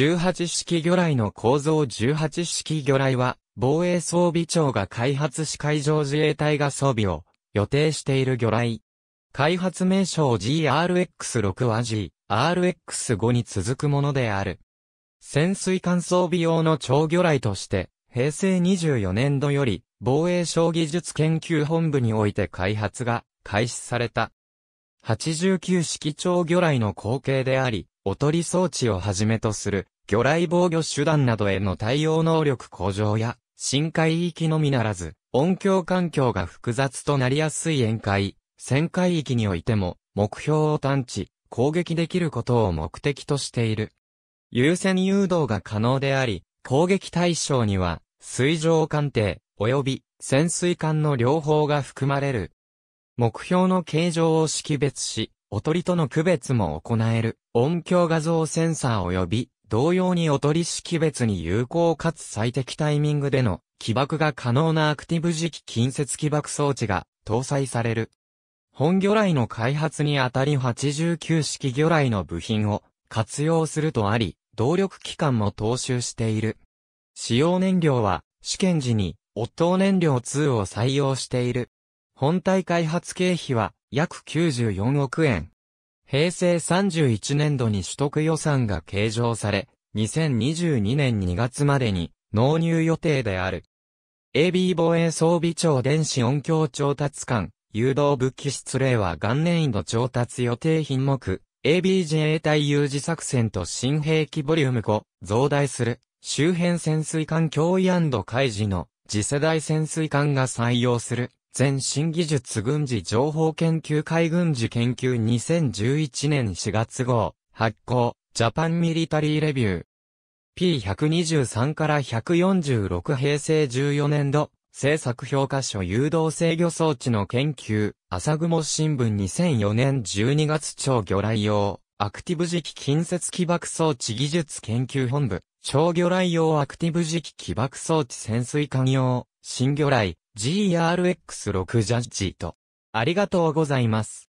18式魚雷の構造18式魚雷は、防衛装備庁が開発し海上自衛隊が装備を予定している魚雷。開発名称 GRX6 は G、RX5 に続くものである。潜水艦装備用の超魚雷として、平成24年度より、防衛省技術研究本部において開発が開始された。89式超魚雷の後継であり、おとり装置をはじめとする、魚雷防御手段などへの対応能力向上や、深海域のみならず、音響環境が複雑となりやすい沿海、旋海域においても、目標を探知、攻撃できることを目的としている。優先誘導が可能であり、攻撃対象には、水上艦艇、及び潜水艦の両方が含まれる。目標の形状を識別し、おとりとの区別も行える音響画像センサー及び同様におとり識別に有効かつ最適タイミングでの起爆が可能なアクティブ磁気近接起爆装置が搭載される。本魚雷の開発にあたり89式魚雷の部品を活用するとあり、動力機関も踏襲している。使用燃料は試験時にオットー燃料2を採用している。本体開発経費は約94億円。平成31年度に取得予算が計上され、2022年2月までに納入予定である。AB 防衛装備庁電子音響調達官、誘導武器失礼は元年度調達予定品目、AB 自衛隊有事作戦と新兵器ボリューム5、増大する、周辺潜水艦脅威海事の次世代潜水艦が採用する、全新技術軍事情報研究会軍事研究2011年4月号、発行、ジャパンミリタリーレビュー。P123 から146平成14年度、政策評価書誘導制御装置の研究、朝雲新聞2004年12月超魚雷用、アクティブ磁気近接起爆装置技術研究本部、超魚雷用アクティブ磁気起爆装置潜水艦用、新魚雷、GRX6 ジャッジと。ありがとうございます。